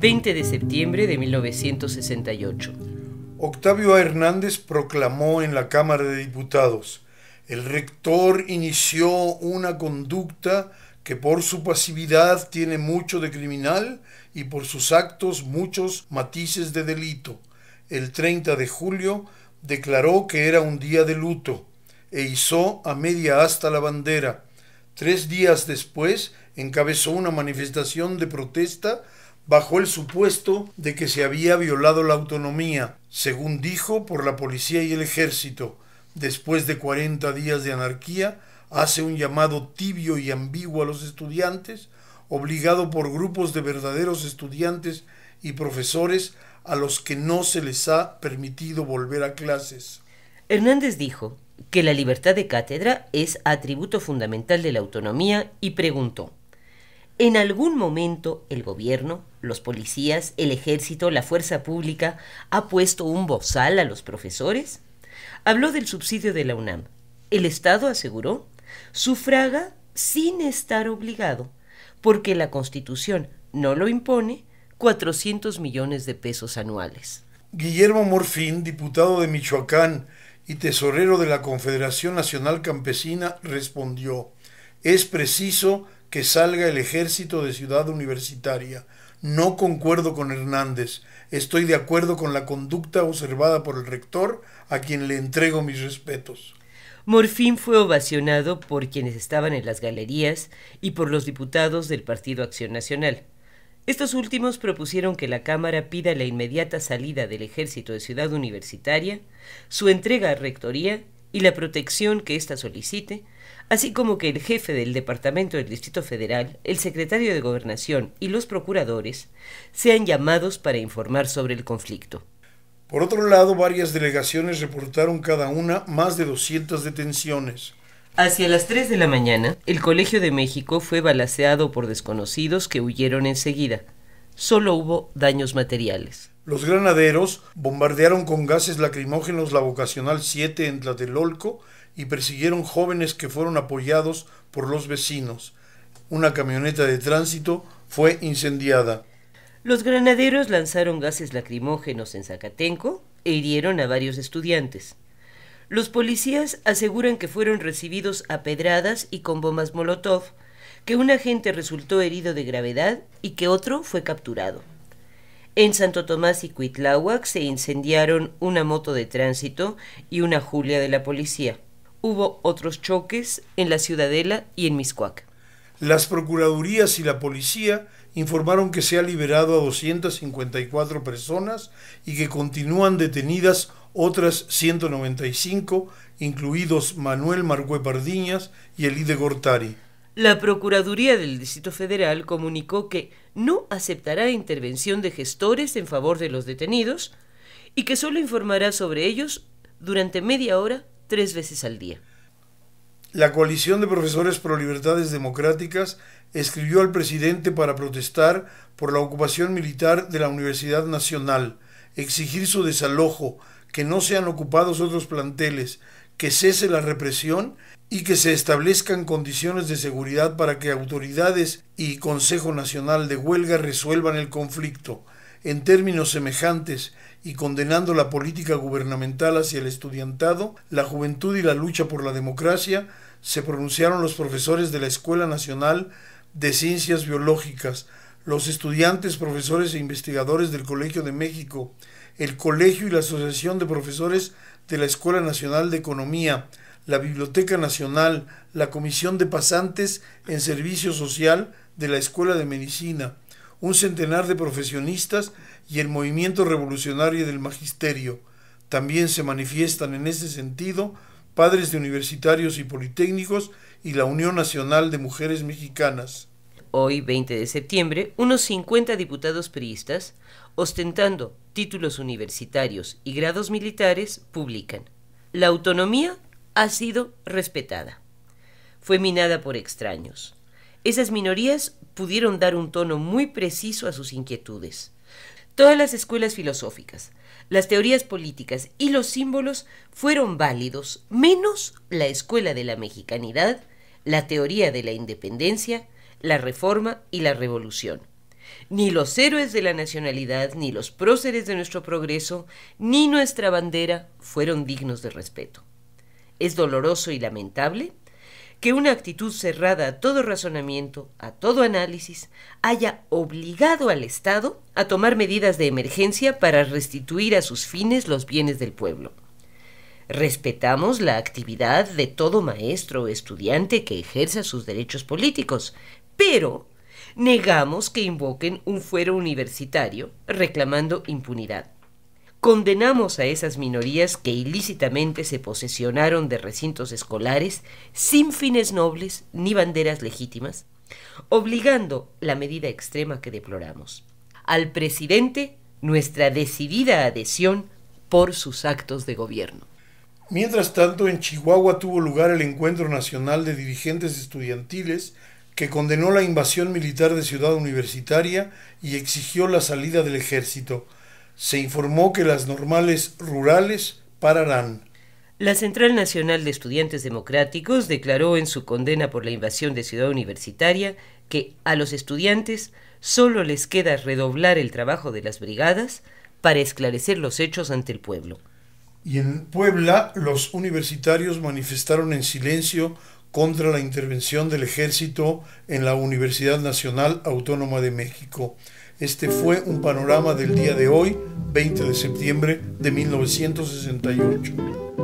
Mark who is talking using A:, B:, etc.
A: 20 de septiembre de 1968. Octavio Hernández proclamó en la
B: Cámara de Diputados, el rector inició una conducta que por su pasividad tiene mucho de criminal y por sus actos muchos matices de delito. El 30 de julio declaró que era un día de luto e hizo a media hasta la bandera. Tres días después encabezó una manifestación de protesta bajo el supuesto de que se había violado la autonomía, según dijo por la policía y el ejército. Después de 40 días de anarquía, hace un llamado tibio y ambiguo a los estudiantes, obligado por grupos de verdaderos estudiantes y
A: profesores a los que no se les ha permitido
B: volver a clases.
A: Hernández dijo que la libertad de cátedra es atributo fundamental de la autonomía y preguntó, ¿en algún momento el gobierno los policías, el ejército, la fuerza pública ha puesto un bozal a los profesores? Habló del subsidio de la UNAM. El Estado aseguró, sufraga sin estar obligado, porque la Constitución no lo impone, 400 millones de pesos anuales. Guillermo Morfín, diputado de Michoacán y
B: tesorero de la Confederación Nacional Campesina, respondió, es preciso que salga el ejército de Ciudad Universitaria no concuerdo con Hernández. Estoy de acuerdo con la conducta observada por el rector, a quien le entrego mis
A: respetos. Morfín fue ovacionado por quienes estaban en las galerías y por los diputados del Partido Acción Nacional. Estos últimos propusieron que la Cámara pida la inmediata salida del ejército de Ciudad Universitaria, su entrega a Rectoría y la protección que ésta solicite, así como que el jefe del Departamento del Distrito Federal, el secretario de Gobernación y los procuradores sean llamados para informar sobre el conflicto.
B: Por otro lado, varias delegaciones reportaron cada una más de 200 detenciones.
A: Hacia las 3 de la mañana, el Colegio de México fue balaceado por desconocidos que huyeron enseguida. Solo hubo daños materiales.
B: Los granaderos bombardearon con gases lacrimógenos la vocacional 7 en Tlatelolco y persiguieron jóvenes que fueron apoyados por los vecinos.
A: Una camioneta de tránsito fue incendiada. Los granaderos lanzaron gases lacrimógenos en Zacatenco e hirieron a varios estudiantes. Los policías aseguran que fueron recibidos a pedradas y con bombas Molotov, que un agente resultó herido de gravedad y que otro fue capturado. En Santo Tomás y Cuitláhuac se incendiaron una moto de tránsito y una Julia de la policía. Hubo otros choques en la Ciudadela y en Miscuac.
B: Las procuradurías y la policía informaron que se ha liberado a 254 personas y que continúan detenidas otras 195, incluidos Manuel Marcue Pardiñas y Elide Gortari.
A: La Procuraduría del Distrito Federal comunicó que no aceptará intervención de gestores en favor de los detenidos y que solo informará sobre ellos durante media hora tres veces al día.
B: La coalición de profesores pro libertades democráticas escribió al presidente para protestar por la ocupación militar de la Universidad Nacional, exigir su desalojo, que no sean ocupados otros planteles, que cese la represión y que se establezcan condiciones de seguridad para que autoridades y Consejo Nacional de Huelga resuelvan el conflicto en términos semejantes y condenando la política gubernamental hacia el estudiantado, la juventud y la lucha por la democracia, se pronunciaron los profesores de la Escuela Nacional de Ciencias Biológicas, los estudiantes, profesores e investigadores del Colegio de México, el Colegio y la Asociación de Profesores de la Escuela Nacional de Economía, la Biblioteca Nacional, la Comisión de Pasantes en Servicio Social de la Escuela de Medicina, un centenar de profesionistas y el movimiento revolucionario del magisterio. También se manifiestan en ese sentido padres de universitarios y politécnicos y la Unión Nacional de Mujeres
A: Mexicanas. Hoy, 20 de septiembre, unos 50 diputados priistas ostentando títulos universitarios y grados militares, publican. La autonomía ha sido respetada. Fue minada por extraños. Esas minorías pudieron dar un tono muy preciso a sus inquietudes. Todas las escuelas filosóficas, las teorías políticas y los símbolos fueron válidos, menos la escuela de la mexicanidad, la teoría de la independencia, la reforma y la revolución. Ni los héroes de la nacionalidad, ni los próceres de nuestro progreso, ni nuestra bandera fueron dignos de respeto. Es doloroso y lamentable que una actitud cerrada a todo razonamiento, a todo análisis, haya obligado al Estado a tomar medidas de emergencia para restituir a sus fines los bienes del pueblo. Respetamos la actividad de todo maestro o estudiante que ejerza sus derechos políticos, pero Negamos que invoquen un fuero universitario reclamando impunidad. Condenamos a esas minorías que ilícitamente se posesionaron de recintos escolares sin fines nobles ni banderas legítimas, obligando la medida extrema que deploramos. Al presidente nuestra decidida adhesión por sus actos de gobierno. Mientras
B: tanto, en Chihuahua tuvo lugar el Encuentro Nacional de Dirigentes Estudiantiles que condenó la invasión militar de Ciudad Universitaria y exigió la salida del ejército. Se informó que las normales rurales pararán.
A: La Central Nacional de Estudiantes Democráticos declaró en su condena por la invasión de Ciudad Universitaria que a los estudiantes solo les queda redoblar el trabajo de las brigadas para esclarecer los hechos ante el pueblo.
B: Y en Puebla los universitarios manifestaron en silencio contra la intervención del ejército en la Universidad Nacional Autónoma de México. Este fue un panorama del día de hoy, 20 de septiembre de 1968.